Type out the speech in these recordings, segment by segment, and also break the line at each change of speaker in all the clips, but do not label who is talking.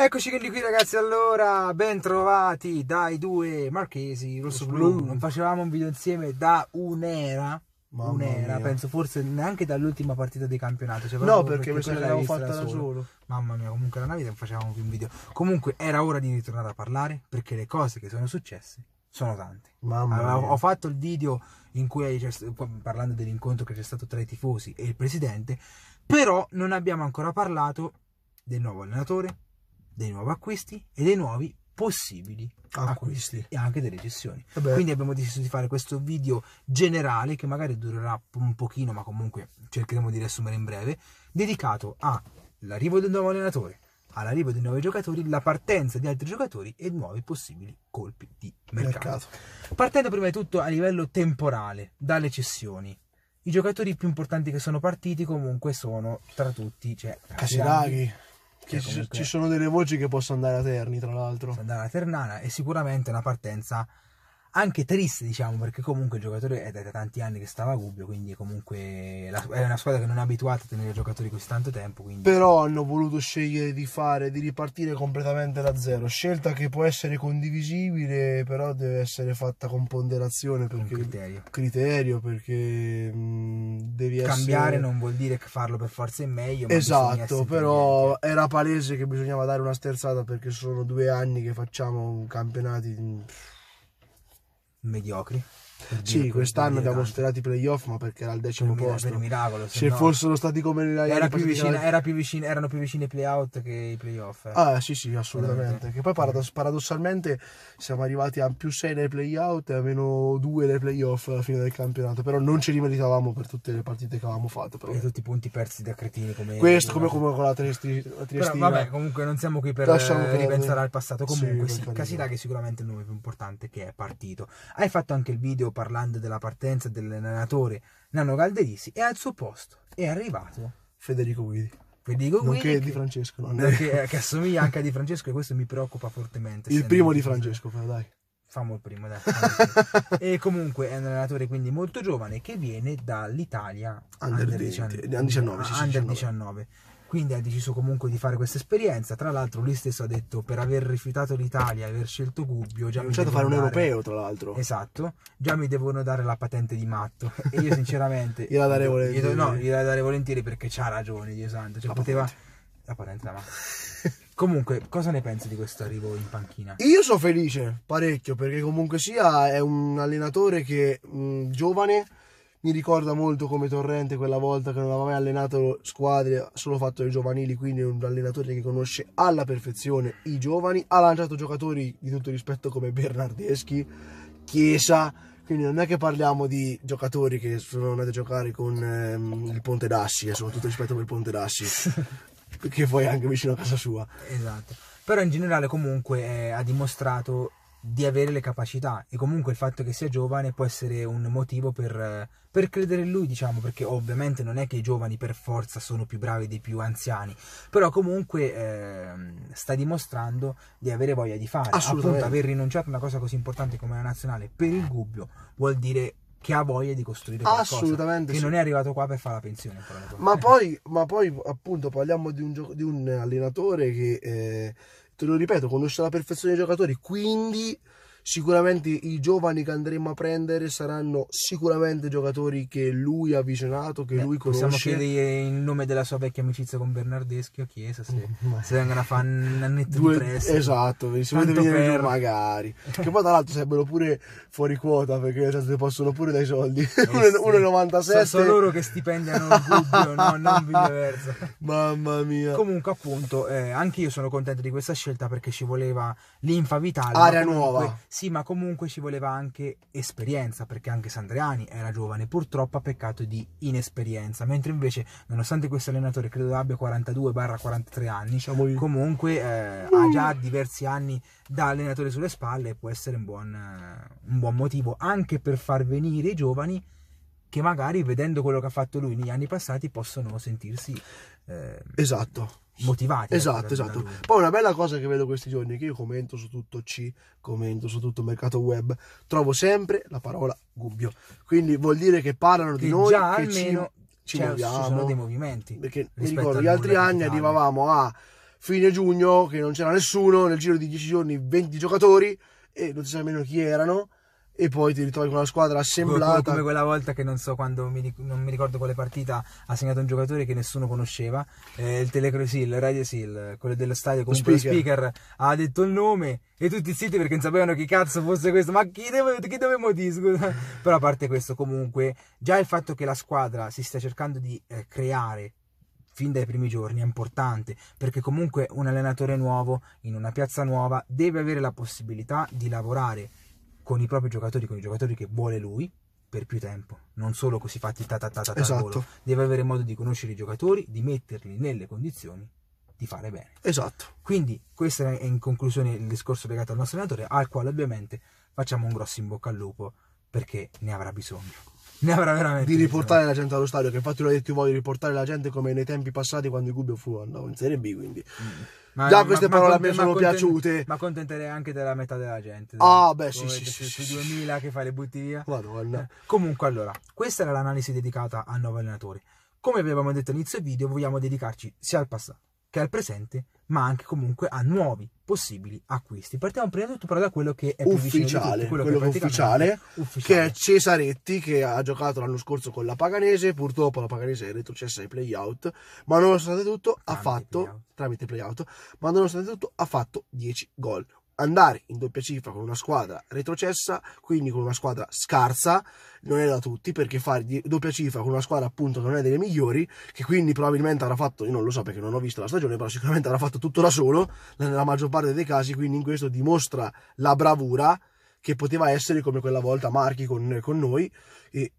Eccoci quindi qui ragazzi, allora, bentrovati dai due marchesi rosso blu. Non facevamo un video insieme da un'era. un'era, penso forse neanche dall'ultima partita di campionato. Cioè, no, perché, perché quella l'avevo fatta da solo. solo. Mamma mia, comunque era una vita che facevamo più un video. Comunque era ora di ritornare a parlare perché le cose che sono successe sono tante. Mamma Allora, ho fatto il video in cui parlando dell'incontro che c'è stato tra i tifosi e il presidente, però non abbiamo ancora parlato del nuovo allenatore dei nuovi acquisti e dei nuovi possibili acquisti, acquisti e anche delle cessioni. Vabbè. Quindi abbiamo deciso di fare questo video generale che magari durerà un pochino, ma comunque cercheremo di riassumere in breve, dedicato all'arrivo del nuovo allenatore, all'arrivo di nuovi giocatori, la partenza di altri giocatori e nuovi possibili colpi di mercato. mercato. Partendo prima di tutto a livello temporale, dalle cessioni. I giocatori più importanti che sono partiti comunque sono tra tutti, cioè Casiraghi, che comunque... ci sono delle voci che possono andare a Terni, tra l'altro. andare a Ternana è sicuramente una partenza anche triste, diciamo, perché comunque il giocatore è da, tanti anni che stava a Gubbio, quindi comunque è una squadra che non è abituata a tenere giocatori così tanto tempo. Quindi...
Però hanno voluto scegliere di fare, di ripartire completamente da zero, scelta che può essere condivisibile, però deve essere fatta con ponderazione, perché con criterio. criterio, perché mh, mm, devi Cambiare essere... non
vuol dire che farlo per forza è meglio. esatto, però
niente. era palese che bisognava dare una sterzata perché sono due anni che facciamo campionati... Pff, mm, mediocri sì, quest'anno abbiamo sferato i playoff, ma perché era al decimo per posto. Per miracolo, se, se no, fossero stati come era era più vicina,
era più vicina, erano più vicini i playout che i playoff. Eh. Ah, sì, sì, assolutamente.
Che poi paradoss- paradossalmente siamo arrivati a più 6 nei playout e a meno 2 nei playoff alla fine del campionato. Però non ci li per tutte le partite che avevamo
fatto. Però. E tutti i punti persi da cretini come Questo come, come con la, triesti, Triestina. Però, vabbè, comunque non siamo qui per Lasciamo eh, ripensare per... al passato. Comunque, sì, sì Casiraghi è sicuramente il nome più importante che è partito. Hai fatto anche il video video parlando della partenza dell'allenatore Nano Calderisi e al suo posto è arrivato Federico Guidi. Federico Guidi che, di Francesco, non che, eh, che, assomiglia anche a di Francesco e questo mi preoccupa fortemente. Il primo di Francesco, però dai. Famo il primo, dai. e comunque è un allenatore quindi molto giovane che viene dall'Italia under, under 20, 19, under 19. 19 quindi ha deciso comunque di fare questa esperienza. Tra l'altro, lui stesso ha detto: per aver rifiutato l'Italia e aver scelto Gubbio, già mi devono fare un europeo, tra l'altro. Esatto, già mi devono dare la patente di matto. E io, sinceramente, gliela darei volentieri. Io, no, gliela darei volentieri perché c'ha ragione, Dio santo. Cioè, la poteva. Patente. La patente da matto. comunque, cosa ne pensi di questo arrivo in panchina?
Io sono felice parecchio perché, comunque, sia è un allenatore che mh, mm, giovane mi ricorda molto come Torrente quella volta che non aveva mai allenato squadre, ha solo fatto i giovanili, quindi un allenatore che conosce alla perfezione i giovani, ha lanciato giocatori di tutto rispetto come Bernardeschi, Chiesa, quindi non è che parliamo di giocatori che sono andati a giocare con ehm, il
Ponte d'Assi, e eh, soprattutto rispetto per il Ponte d'Assi, che poi è anche vicino a casa sua. Esatto. Però in generale comunque eh, ha dimostrato di avere le capacità e comunque il fatto che sia giovane può essere un motivo per, per, credere in lui diciamo perché ovviamente non è che i giovani per forza sono più bravi dei più anziani però comunque eh, sta dimostrando di avere voglia di fare appunto aver rinunciato a una cosa così importante come la nazionale per il dubbio vuol dire che ha voglia di costruire qualcosa assolutamente che sì. non è arrivato qua per fare la
pensione ma poi, ma poi appunto parliamo di un, di un allenatore che eh, te lo ripeto, conosce alla perfezione i giocatori, quindi Sicuramente i giovani che andremo a prendere saranno sicuramente giocatori che lui ha visionato, che Beh, lui conosce. Possiamo chiedere
in nome della sua vecchia amicizia con Bernardeschi a Chiesa se, mm, se vengono a fare un annetto Due, di prestito. Esatto, se volete venire per...
magari. che poi tra l'altro sarebbero pure fuori quota perché cioè, possono pure dai soldi. Eh, 1,97. Sì. Sono loro che
stipendiano il dubbio, no, non viceversa. Mamma mia. Comunque appunto, eh, anche io sono contento di questa scelta perché ci voleva l'infa vitale. Aria nuova. Sì, ma comunque ci voleva anche esperienza, perché anche Sandriani era giovane, purtroppo ha peccato di inesperienza, mentre invece, nonostante questo allenatore credo abbia 42-43 anni, diciamo comunque eh, ha già diversi anni da allenatore sulle spalle e può essere un buon, eh, un buon motivo anche per far venire i giovani che magari vedendo quello che ha fatto lui negli anni passati possono sentirsi... Eh, esatto motivati. Ecco, esatto, esatto. Poi una
bella cosa che vedo questi giorni, che io commento su tutto C, commento su tutto il mercato web, trovo sempre la parola gubbio. Quindi vuol dire che parlano che di noi, già che almeno ci, cioè, ci muoviamo. Ci sono dei
movimenti. Perché mi ricordo, gli altri anni capitale.
arrivavamo a fine giugno, che non c'era nessuno, nel giro di 10 giorni 20 giocatori, e non si sa nemmeno chi erano e poi ti ritrovi con la squadra assemblata. Come quella
volta che non so quando mi, non mi ricordo quale partita ha segnato un giocatore che nessuno conosceva, eh, il Telecrosil, il radio Sil, quello dello stadio con speaker. speaker ha detto il nome e tutti zitti perché non sapevano chi cazzo fosse questo, ma chi, chi dovevo dire? Però a parte questo comunque, già il fatto che la squadra si stia cercando di eh, creare fin dai primi giorni è importante perché comunque un allenatore nuovo in una piazza nuova deve avere la possibilità di lavorare con i propri giocatori, con i giocatori che vuole lui per più tempo, non solo così fatti ta ta ta ta, ta esatto. deve avere modo di conoscere i giocatori, di metterli nelle condizioni di fare bene. Esatto. Quindi questo è in conclusione il discorso legato al nostro allenatore, al quale ovviamente facciamo un grosso in bocca al lupo perché ne avrà bisogno.
Ne avrà veramente di riportare bisogno. la gente allo stadio, che infatti lo hai detto voi, riportare la gente come nei tempi passati quando il Gubbio fu andato in Serie B, quindi
mm ma, Già queste ma, parole a me sono piaciute. Ma contenterei anche della metà della gente. Ah, beh, sì, sì, sì. Sui 2000 che fai le butti via. Madonna. Eh, comunque, allora, questa era l'analisi dedicata a nuovi allenatori. Come avevamo detto all'inizio video, vogliamo dedicarci sia al passato che è presente, ma anche comunque a nuovi possibili acquisti. Partiamo prima di tutto però da quello che è ufficiale, tutto, quello, quello che è ufficiale,
ufficiale, che è Cesaretti che ha giocato l'anno scorso con la Paganese, purtroppo la Paganese è retrocessa ai playout, ma nonostante tutto tramite ha fatto playout. tramite playout, ma nonostante tutto ha fatto 10 gol andare in doppia cifra con una squadra retrocessa, quindi con una squadra scarsa, non è da tutti, perché fare doppia cifra con una squadra appunto che non è delle migliori, che quindi probabilmente avrà fatto, io non lo so perché non ho visto la stagione, però sicuramente avrà fatto tutto da solo, nella maggior parte dei casi, quindi in questo dimostra la bravura che poteva essere come quella
volta Marchi con, con noi, e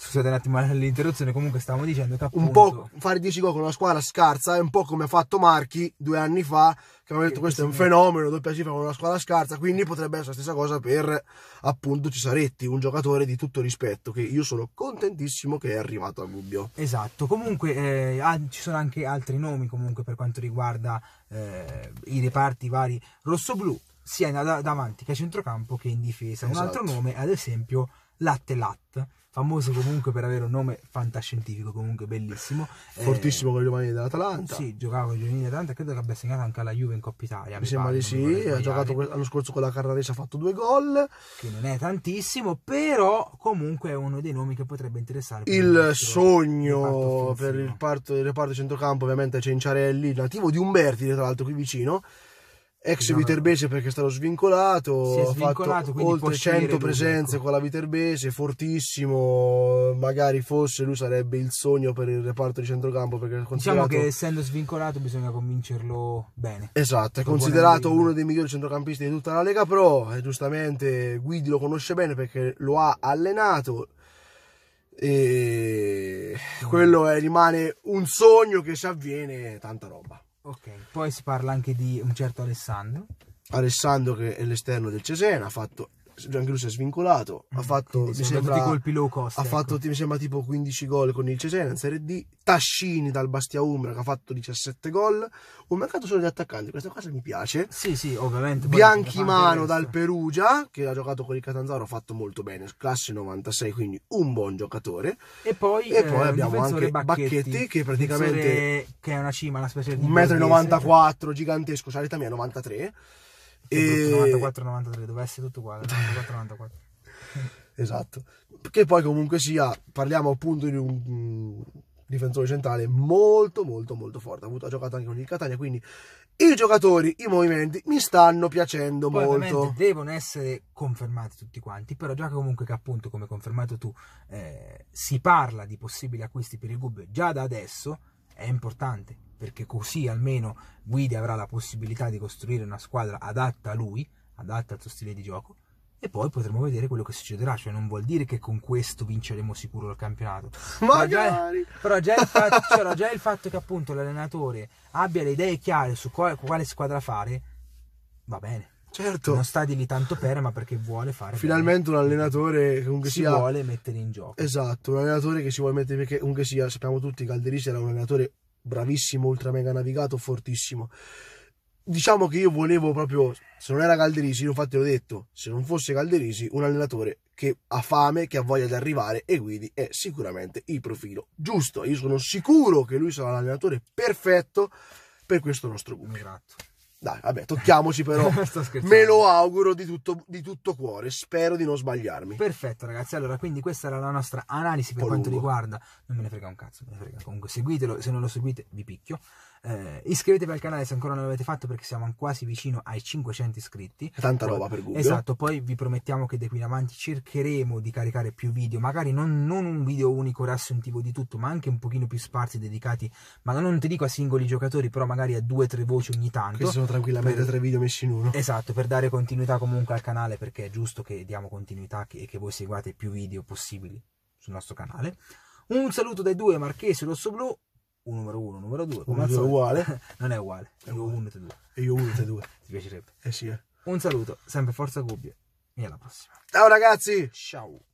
Scusate un attimo l'interruzione, comunque stavamo dicendo che appunto... Un po'
fare 10 gol con una squadra scarsa è un po' come ha fatto Marchi due anni fa, che avevano detto questo è un fenomeno, doppia cifra con una squadra scarsa, quindi potrebbe essere la stessa cosa per appunto Cesaretti, un giocatore di tutto rispetto, che io sono contentissimo che è arrivato a Gubbio.
Esatto, comunque eh, ci sono anche altri nomi comunque per quanto riguarda eh, i reparti vari rosso-blu, sia davanti che a centrocampo che in difesa. Esatto. Un altro esatto. nome, ad esempio, Latte Latte famoso comunque per avere un nome fantascientifico, comunque bellissimo. Eh, Fortissimo eh, con i giovanili dell'Atalanta. Sì, giocava con i giovanili dell'Atalanta, credo che abbia segnato anche alla Juve in Coppa Italia. Mi, sembra di sì, ha giocato l'anno scorso con la Carrarese, ha fatto due gol. Che non è tantissimo, però comunque è uno dei nomi che potrebbe interessare. Il nostro,
sogno per il, parto, il reparto centrocampo ovviamente è Cenciarelli, nativo di Umberti, tra l'altro qui vicino ex no. Viterbese perché è stato svincolato, si è svincolato ha fatto oltre 100 presenze lui, con la Viterbese, fortissimo, magari fosse lui sarebbe il sogno per il reparto di centrocampo perché diciamo considerato... Diciamo che
essendo svincolato bisogna convincerlo bene.
Esatto, è considerato uno dei migliori centrocampisti di tutta la Lega Pro e giustamente Guidi lo conosce bene perché lo ha allenato e quello è, rimane un sogno che si avviene, tanta roba. Poi si parla anche
di un certo
Alessandro. Alessandro che è l'esterno del Cesena, ha fatto lui si è svincolato, ha mm, fatto, mi sembra, colpi low cost, ha ecco. fatto mi sembra tipo 15 gol con il Cesena in Serie D, Tascini dal Bastia Umbra che ha fatto 17 gol, Un mercato solo di attaccanti, questa
cosa mi piace. Sì, sì, ovviamente. Bianchimano dal
Perugia che ha giocato con il Catanzaro, ha fatto molto bene, classe 96, quindi un buon giocatore.
E poi, e poi eh, abbiamo anche Bacchetti, Bacchetti che praticamente... Che è una cima, una specie di... 1,94
m, gigantesco, Saritami a 93
e... 94-93, doveva essere tutto uguale, 94-94.
esatto. Che poi comunque sia, parliamo appunto di un mm, difensore centrale molto molto molto forte, ha, avuto, ha giocato anche con il Catania, quindi i giocatori, i movimenti mi stanno piacendo poi, molto.
Devono essere confermati tutti quanti, però già che comunque che appunto come confermato tu eh, si parla di possibili acquisti per il Gubbio già da adesso, è importante perché così almeno Guidi avrà la possibilità di costruire una squadra adatta a lui, adatta al suo stile di gioco, e poi potremo vedere quello che succederà, cioè non vuol dire che con questo vinceremo sicuro il campionato. Magari. Però già, però già, il, fatto, cioè, già il fatto che appunto l'allenatore abbia le idee chiare su quale, quale squadra fare, va bene. Certo. Non sta di lì tanto per, ma perché vuole fare. Finalmente
bene. un allenatore che si sia... vuole mettere in gioco. Esatto, un allenatore che si vuole mettere perché comunque sia, sappiamo tutti, Calderisi era un allenatore bravissimo, ultra mega navigato, fortissimo. Diciamo che io volevo proprio, se non era Calderisi, infatti l'ho detto, se non fosse Calderisi, un allenatore che ha fame, che ha voglia di arrivare e quindi è sicuramente il profilo giusto. Io sono sicuro che lui sarà l'allenatore perfetto per questo nostro gruppo. Esatto. Dai, vabbè, tocchiamoci però.
Me lo auguro di tutto, di tutto, cuore, spero di non sbagliarmi. Perfetto, ragazzi. Allora, quindi questa era la nostra analisi per quanto riguarda. Non me ne frega un cazzo, me ne frega. Comunque, seguitelo, se non lo seguite, vi picchio. Eh, iscrivetevi al canale se ancora non l'avete fatto perché siamo quasi vicino ai 500 iscritti. Tanta roba per Google. Esatto, poi vi promettiamo che da qui in avanti cercheremo di caricare più video, magari non, non un video unico riassuntivo di tutto, ma anche un pochino più sparsi dedicati, ma non ti dico a singoli giocatori, però magari a due o tre voci ogni tanto tranquillamente per... tre video messi in uno. Esatto, per dare continuità comunque al canale perché è giusto che diamo continuità e che, voi seguate più video possibili sul nostro canale. Un saluto dai due Marchesi Rosso Blu, un numero uno, numero due. Come al uguale. non è uguale, è io uguale. uno e te due. E io uno e te due. Ti piacerebbe. Eh sì. Eh. Un saluto, sempre Forza Gubbie e alla prossima. Ciao
ragazzi! Ciao!